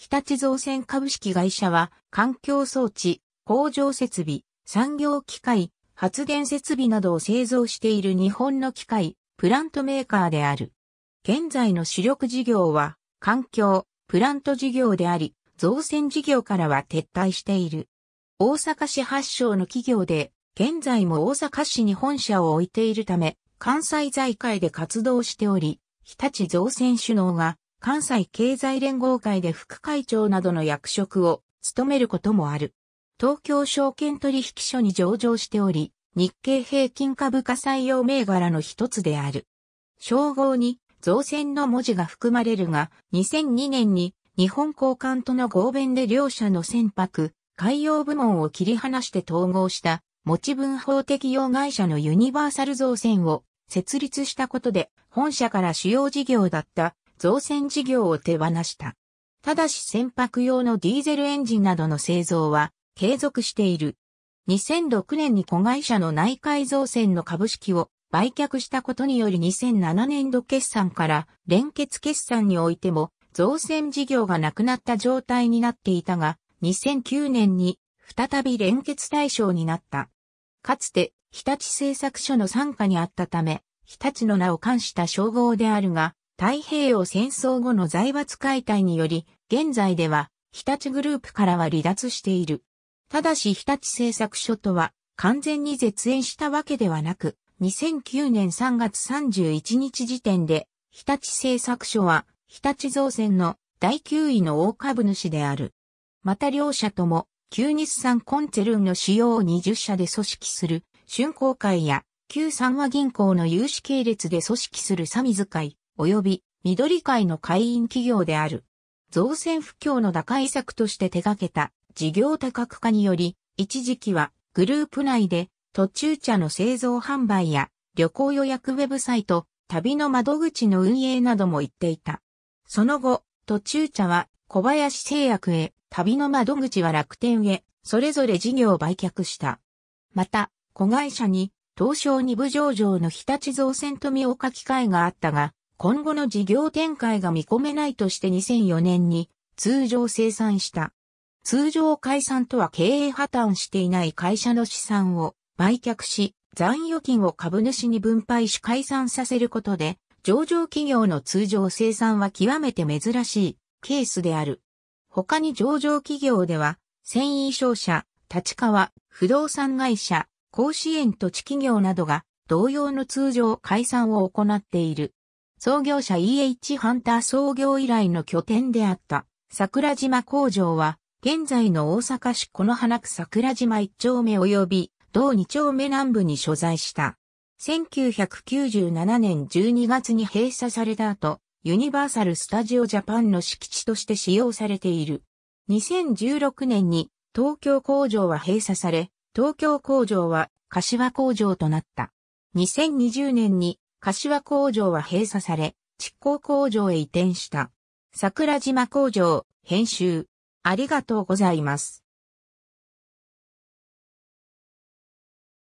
日立造船株式会社は、環境装置、工場設備、産業機械、発電設備などを製造している日本の機械、プラントメーカーである。現在の主力事業は、環境、プラント事業であり、造船事業からは撤退している。大阪市発祥の企業で、現在も大阪市に本社を置いているため、関西財界で活動しており、日立造船首脳が関西経済連合会で副会長などの役職を務めることもある。東京証券取引所に上場しており、日経平均株価採用銘柄の一つである。称号に造船の文字が含まれるが、2002年に日本交換との合弁で両社の船舶、海洋部門を切り離して統合した、持ち分法適用会社のユニバーサル造船を設立したことで、本社から主要事業だった造船事業を手放した。ただし船舶用のディーゼルエンジンなどの製造は継続している。2006年に子会社の内海造船の株式を売却したことにより2007年度決算から連結決算においても造船事業がなくなった状態になっていたが、2009年に再び連結対象になった。かつて日立製作所の傘下にあったため、日立の名を冠した称号であるが、太平洋戦争後の財閥解体により、現在では、日立グループからは離脱している。ただし日立製作所とは、完全に絶縁したわけではなく、2009年3月31日時点で、日立製作所は、日立造船の第9位の大株主である。また両社とも、旧日産コンツェルンの主要20社で組織する、春光会や、旧三和銀行の有志系列で組織するサミズ会、及び緑会の会員企業である。造船不況の打開策として手掛けた事業多角化により、一時期はグループ内で途中茶の製造販売や旅行予約ウェブサイト、旅の窓口の運営なども行っていた。その後、途中茶は小林製薬へ、旅の窓口は楽天へ、それぞれ事業を売却した。また、子会社に東証二部上場の日立造船富岡機械があったが、今後の事業展開が見込めないとして2004年に通常生産した。通常解散とは経営破綻していない会社の資産を売却し、残余金を株主に分配し解散させることで、上場企業の通常生産は極めて珍しいケースである。他に上場企業では、繊維商社、立川、不動産会社、甲子園土地企業などが同様の通常解散を行っている。創業者 E.H. ハンター創業以来の拠点であった桜島工場は、現在の大阪市此花区桜島1丁目及び同2丁目南部に所在した。1997年12月に閉鎖された後、ユニバーサル・スタジオ・ジャパンの敷地として使用されている。2016年に東京工場は閉鎖され、東京工場は柏工場となった。2020年に柏工場は閉鎖され、築港工場へ移転した。桜島工場、編集。ありがとうございます。